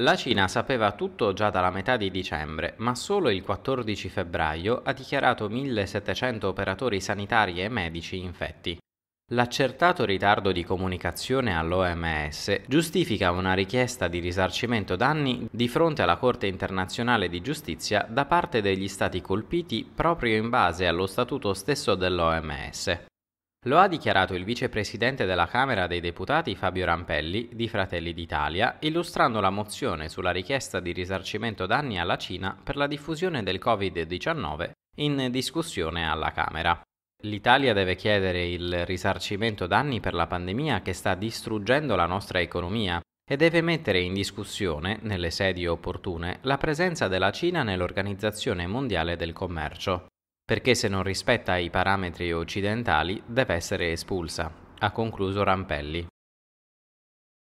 La Cina sapeva tutto già dalla metà di dicembre, ma solo il 14 febbraio ha dichiarato 1700 operatori sanitari e medici infetti. L'accertato ritardo di comunicazione all'OMS giustifica una richiesta di risarcimento danni di fronte alla Corte internazionale di giustizia da parte degli stati colpiti proprio in base allo statuto stesso dell'OMS. Lo ha dichiarato il vicepresidente della Camera dei Deputati Fabio Rampelli di Fratelli d'Italia, illustrando la mozione sulla richiesta di risarcimento danni alla Cina per la diffusione del Covid-19 in discussione alla Camera. L'Italia deve chiedere il risarcimento danni per la pandemia che sta distruggendo la nostra economia e deve mettere in discussione, nelle sedi opportune, la presenza della Cina nell'Organizzazione Mondiale del Commercio perché se non rispetta i parametri occidentali deve essere espulsa, ha concluso Rampelli.